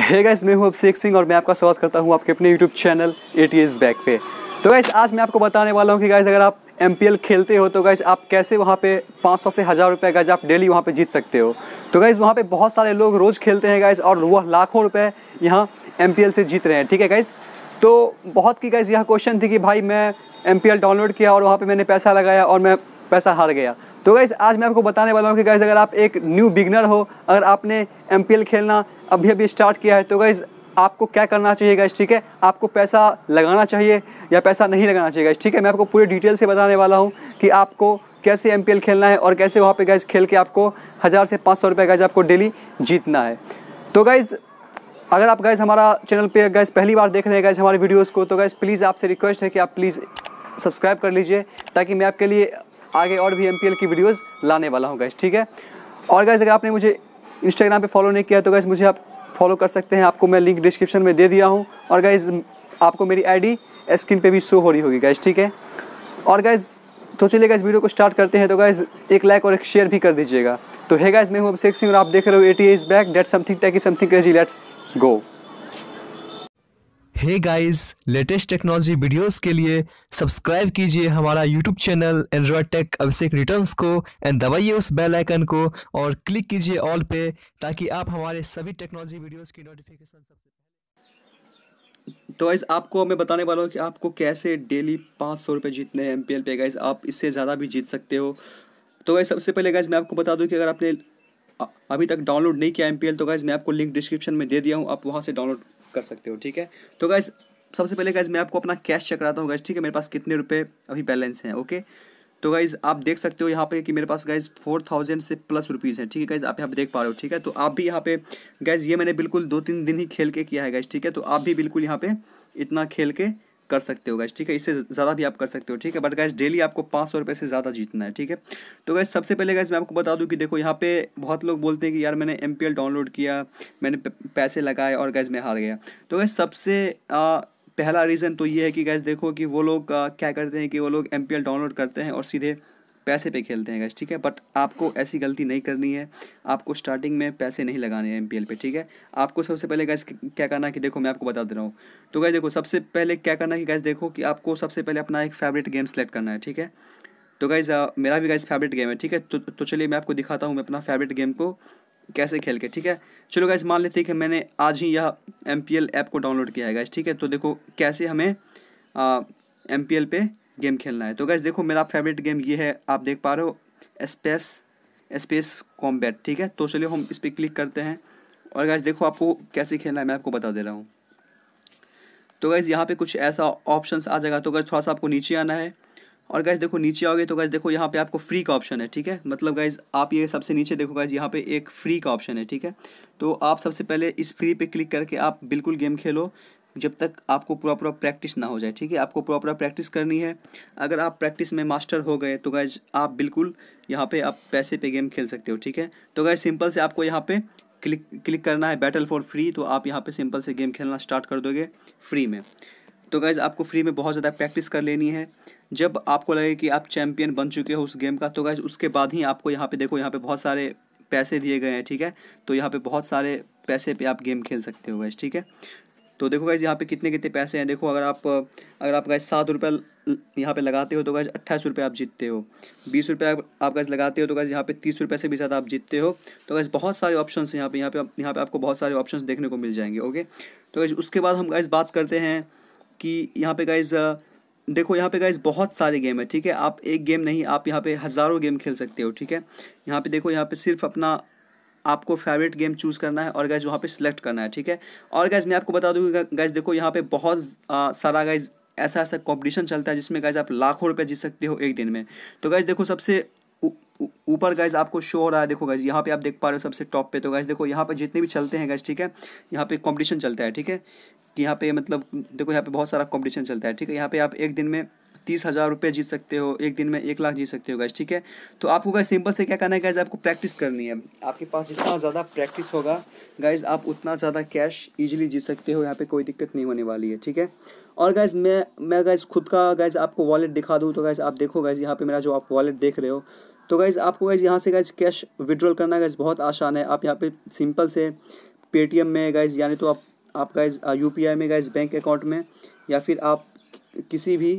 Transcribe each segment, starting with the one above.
hey guys मैं हूं अभिषेक सिंह और मैं आपका स्वागत करता हूं आपके अपने YouTube channel A T S back पे तो गाइस आज मैं आपको बताने वाला हूं कि गाइस अगर आप एम खेलते हो तो गाइस आप कैसे वहाँ पे 500 से हज़ार रुपये गाइज आप डेली वहाँ पे जीत सकते हो तो गाइस वहाँ पे बहुत सारे लोग रोज़ खेलते हैं गाइज़ और वह लाखों रुपये यहाँ एम से जीत रहे हैं ठीक है गाइज़ तो बहुत की गाइज़ यह क्वेश्चन थी कि भाई मैं एम डाउनलोड किया और वहाँ पर मैंने पैसा लगाया और मैं पैसा हार गया तो गैस आज मैं आपको बताने वाला हूँ कि गैस अगर आप एक न्यू बिगनर हो अगर आपने एम खेलना अभी अभी स्टार्ट किया है तो गैस आपको क्या करना चाहिए गैस ठीक है आपको पैसा लगाना चाहिए या पैसा नहीं लगाना चाहिए गैस ठीक है मैं आपको पूरे डिटेल से बताने वाला हूँ कि आपको कैसे एम खेलना है और कैसे वहाँ पर गैस खेल के आपको हज़ार से पाँच सौ रुपये गैस आपको डेली जीतना है तो गैज़ अगर आप गैस हमारा चैनल पर गैस पहली बार देख रहे हैं गैस हमारे वीडियोज़ को तो गैस प्लीज़ आपसे रिक्वेस्ट है कि आप प्लीज़ सब्सक्राइब कर लीजिए ताकि मैं आपके लिए आगे और भी एम की वीडियोज़ लाने वाला हूँ गैस ठीक है और गैस अगर आपने मुझे इंस्टाग्राम पर फॉलो नहीं किया तो गैस मुझे आप फॉलो कर सकते हैं आपको मैं लिंक डिस्क्रिप्शन में दे दिया हूँ और गैस आपको मेरी आई स्क्रीन पे भी शो हो रही होगी गैस ठीक है और गैस तो चलिए गैस वीडियो को स्टार्ट करते हैं तो गैस एक लाइक और एक शेयर भी कर दीजिएगा तो है गैस मैं हूँ अभिषेक सिंह और आप देख रहे हो AT is back date something tech something crazy let's go hey guys latest technology videos के लिए सब्सक्राइब कीजिए हमारा YouTube channel Android tech Abhishek returns को एंड दबाइए उस बेल आइकन को और क्लिक कीजिए ऑल पे ताकि आप हमारे सभी टेक्नोलॉजी वीडियोस की नोटिफिकेशन सबसे पहले तो गाइज़ आपको मैं बताने वाला हूँ कि आपको कैसे डेली पाँच सौ रुपये जीतने हैं एम पे गाइज़ आप इससे ज़्यादा भी जीत सकते हो तो गाइज़ सबसे पहले गाइज़ मैं आपको बता दूँ कि अगर आपने अभी तक डाउनलोड नहीं किया एम तो गाइज़ मैं आपको लिंक डिस्क्रिप्शन में दे दिया हूँ आप वहाँ से डाउनलोड कर सकते हो ठीक है तो गाइज़ सबसे पहले गाइज़ मैं आपको अपना कैश चेक कराता हूँ गाइज़ ठीक है मेरे पास कितने रुपये अभी बैलेंस हैं ओके तो गाइज़ आप देख सकते हो यहाँ पे कि मेरे पास गाइज़ फोर थाउजेंड से प्लस रुपीज़ हैं ठीक है गाइज़ आप यहाँ पे देख पा रहे हो ठीक है तो आप भी यहाँ पे गाइज़ ये मैंने बिल्कुल दो तीन दिन ही खेल के किया है गाइज़ ठीक है तो आप भी बिल्कुल यहाँ पे इतना खेल के कर सकते हो गैस ठीक है इससे ज़्यादा भी आप कर सकते हो ठीक है बट गैस डेली आपको पाँच सौ रुपये से ज़्यादा जीतना है ठीक है तो गैस सबसे पहले गैस मैं आपको बता दूँ कि देखो यहाँ पे बहुत लोग बोलते हैं कि यार मैंने एम डाउनलोड किया मैंने पैसे लगाए और गैस मैं हार गया तो गैस सबसे आ, पहला रीज़न तो ये है कि गैस देखो कि वो लोग क्या करते हैं कि वो लोग एम डाउनलोड करते हैं और सीधे पैसे पे खेलते हैं गैस ठीक है बट आपको ऐसी गलती नहीं करनी है आपको स्टार्टिंग में पैसे नहीं लगाने हैं एम पे ठीक है आपको सबसे पहले गैस क्या करना है कि देखो मैं आपको बता दे रहा हूँ तो गैस देखो सबसे पहले क्या करना है कि गैस देखो कि आपको सबसे पहले अपना एक फेवरेट गेम सेलेक्ट करना है ठीक है तो गैस मेरा भी गैस फेवरेट गेम है ठीक है तो, तो चलिए मैं आपको दिखाता हूँ मैं अपना फेवरेट गेम को कैसे खेल के ठीक है चलो गैस मान लेते हैं कि मैंने आज ही यह एम पी एल ऐप को डाउनलोड किया है गैस ठीक है तो देखो कैसे हमें एम पी एल पे गेम खेलना है तो गैस देखो मेरा फेवरेट गेम ये है आप देख पा रहे हो स्पेस स्पेस कॉम्बैट ठीक है तो चलिए हम इस पर क्लिक करते हैं और गैस देखो आपको कैसे खेलना है मैं आपको बता दे रहा हूँ तो गैस यहाँ पे कुछ ऐसा ऑप्शंस आ जाएगा तो गैस थोड़ा सा आपको नीचे आना है और गैस देखो नीचे आओगे तो गैस देखो यहाँ पे आपको फ्री का ऑप्शन है ठीक है मतलब गैस आप ये सबसे नीचे देखो गैस यहाँ पे एक फ्री का ऑप्शन है ठीक है तो आप सबसे पहले इस फ्री पे क्लिक करके आप बिल्कुल गेम खेलो जब तक आपको पूरा पूरा प्रैक्टिस ना हो जाए ठीक है आपको पूरा पूरा प्रैक्टिस करनी है अगर आप प्रैक्टिस में मास्टर हो गए तो गैज आप बिल्कुल यहाँ पे आप पैसे पे गेम खेल सकते हो ठीक है तो गैज सिंपल से आपको यहाँ पे क्लिक क्लिक करना है बैटल फॉर फ्री तो आप यहाँ पे सिंपल से गेम खेलना स्टार्ट कर दोगे फ्री में तो गैज़ आपको फ्री में बहुत ज़्यादा प्रैक्टिस कर लेनी है जब आपको लगे कि आप चैम्पियन बन चुके हो उस गेम का तो गैज़ उसके बाद ही आपको यहाँ पे देखो यहाँ पर बहुत सारे पैसे दिए गए हैं ठीक है तो यहाँ पर बहुत सारे पैसे पे आप गेम खेल सकते हो गैज़ ठीक है तो देखो गाइज यहाँ पे कितने कितने पैसे हैं देखो अगर आप अगर आप गाइज सात रुपये यहाँ पे लगाते हो तो गाइज अट्ठाईस रुपये आप जीतते हो बीस रुपये आप गाइज लगाते हो तो गाइज यहाँ पे तीस रुपये से भी ज़्यादा आप जीतते हो तो गाइज बहुत सारे ऑप्शन हैं यहाँ पे यहाँ पे यहाँ पे आपको बहुत सारे ऑप्शन देखने को मिल जाएंगे ओके तो गाइज उसके बाद हम गाइज बात करते हैं कि यहाँ पे गाइज देखो यहाँ पे गाइज बहुत सारे गेम है ठीक है आप एक गेम नहीं आप यहाँ पे हज़ारों गेम खेल सकते हो ठीक है यहाँ पे देखो यहाँ पे सिर्फ अपना आपको फेवरेट गेम चूज़ करना है और गैज वहाँ पे सिलेक्ट करना है ठीक है और गैज मैं आपको बता दूँगी गैज देखो यहाँ पे बहुत आ, सारा गैज ऐसा ऐसा कॉम्पिटिशन चलता है जिसमें गैज आप लाखों रुपये जीत सकते हो एक दिन में तो गैज देखो सबसे ऊपर गाइज आपको शो हो रहा है देखो गैज यहाँ पे आप देख पा रहे हो सबसे टॉप पे तो गैज देखो यहाँ पे जितने भी चलते हैं गैस ठीक है यहाँ पे कंपटीशन चलता है ठीक है कि यहाँ पे मतलब देखो यहाँ पे बहुत सारा कंपटीशन चलता है ठीक है यहाँ पे आप एक दिन में तीस हज़ार रुपये जीत सकते हो एक दिन में एक लाख जीत सकते हो गैस ठीक है तो आपको गैस सिंपल से क्या करना है गैस आपको प्रैक्टिस करनी है आपके पास जितना ज़्यादा प्रैक्टिस होगा गैस आप उतना ज़्यादा कैश ईजिली जीत सकते हो यहाँ पर कोई दिक्कत नहीं होने वाली है ठीक है और गैस मैं मैं गैस खुद का गैस आपको वॉलेट दिखा दूँ तो गैस आप देखो गैस यहाँ पर मेरा जो आप वॉलेट देख रहे हो तो गाइज़ आपको गैज़ यहाँ से गैस कैश विड्रॉल करना गैस बहुत आसान है आप यहाँ पे सिंपल से पेटीएम में गाइज यानी तो आप आप गाइज़ यू uh, में गाइज़ बैंक अकाउंट में या फिर आप किसी भी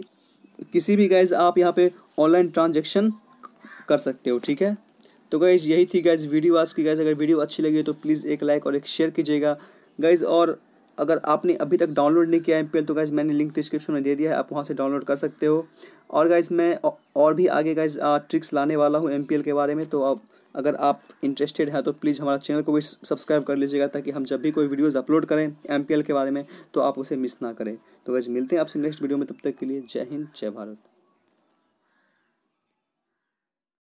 किसी भी गैज़ आप यहाँ पे ऑनलाइन ट्रांजेक्शन कर सकते हो ठीक है तो गाइज़ यही थी गैज़ वीडियो आज की गैज अगर वीडियो अच्छी लगी तो प्लीज़ एक लाइक और एक शेयर कीजिएगा गाइज़ और अगर आपने अभी तक डाउनलोड नहीं किया एम तो गैज़ मैंने लिंक डिस्क्रिप्शन में दे दिया है आप वहाँ से डाउनलोड कर सकते हो और गैज मैं और भी आगे गैज ट्रिक्स लाने वाला हूँ एम के बारे में तो आप अगर आप इंटरेस्टेड हैं तो प्लीज़ हमारा चैनल को भी सब्सक्राइब कर लीजिएगा ताकि हम जब भी कोई वीडियोज़ अपलोड करें एम के बारे में तो आप उसे मिस ना करें तो वैसे मिलते हैं आपसे नेक्स्ट वीडियो में तब तक के लिए जय हिंद जय भारत